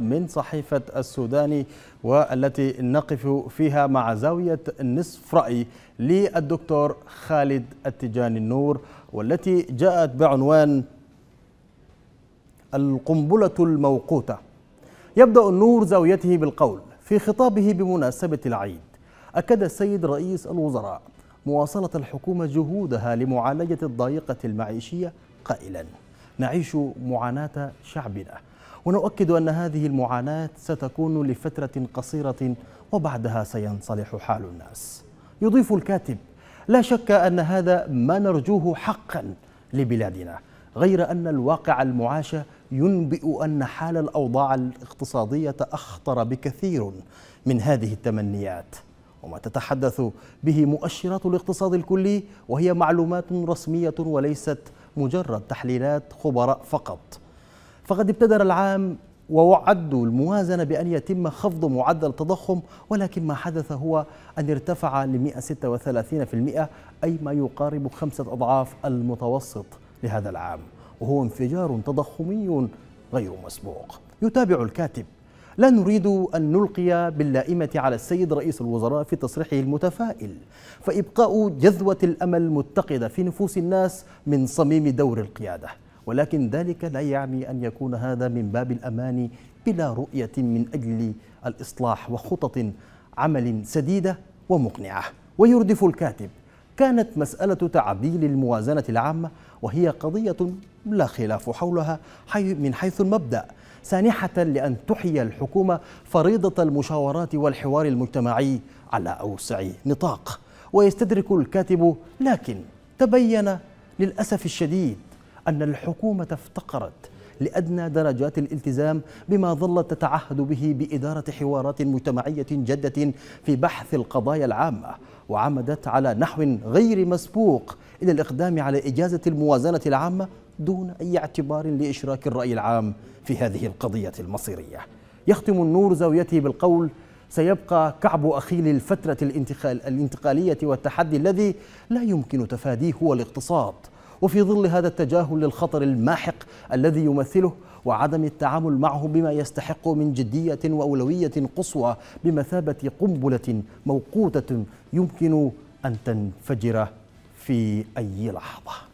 من صحيفة السوداني والتي نقف فيها مع زاوية نصف رأي للدكتور خالد التجاني النور والتي جاءت بعنوان القنبلة الموقوتة يبدأ النور زاويته بالقول في خطابه بمناسبة العيد أكد السيد رئيس الوزراء مواصلة الحكومة جهودها لمعالجة الضيقة المعيشية قائلا نعيش معاناة شعبنا ونؤكد أن هذه المعاناة ستكون لفترة قصيرة وبعدها سينصلح حال الناس يضيف الكاتب لا شك أن هذا ما نرجوه حقا لبلادنا غير أن الواقع المعاش ينبئ أن حال الأوضاع الاقتصادية أخطر بكثير من هذه التمنيات وما تتحدث به مؤشرات الاقتصاد الكلي وهي معلومات رسمية وليست مجرد تحليلات خبراء فقط فقد ابتدر العام ووعدوا الموازنة بأن يتم خفض معدل التضخم ولكن ما حدث هو أن ارتفع ل 136% أي ما يقارب خمسة أضعاف المتوسط لهذا العام وهو انفجار تضخمي غير مسبوق يتابع الكاتب لا نريد أن نلقي باللائمة على السيد رئيس الوزراء في تصريحه المتفائل فإبقاء جذوة الأمل متقدة في نفوس الناس من صميم دور القيادة ولكن ذلك لا يعني أن يكون هذا من باب الأمان بلا رؤية من أجل الإصلاح وخطط عمل سديدة ومقنعة ويردف الكاتب كانت مسألة تعديل الموازنة العامة وهي قضية لا خلاف حولها من حيث المبدأ سانحة لأن تحيي الحكومة فريضة المشاورات والحوار المجتمعي على أوسع نطاق ويستدرك الكاتب لكن تبين للأسف الشديد أن الحكومة افتقرت لأدنى درجات الالتزام بما ظلت تتعهد به بإدارة حوارات مجتمعية جدة في بحث القضايا العامة وعمدت على نحو غير مسبوق إلى الإقدام على إجازة الموازنة العامة دون أي اعتبار لإشراك الرأي العام في هذه القضية المصيرية يختم النور زاويته بالقول سيبقى كعب أخيل الفترة الانتقال الانتقالية والتحدي الذي لا يمكن تفاديه هو الاقتصاد وفي ظل هذا التجاهل للخطر الماحق الذي يمثله وعدم التعامل معه بما يستحق من جدية وأولوية قصوى بمثابة قنبلة موقوتة يمكن أن تنفجر في أي لحظة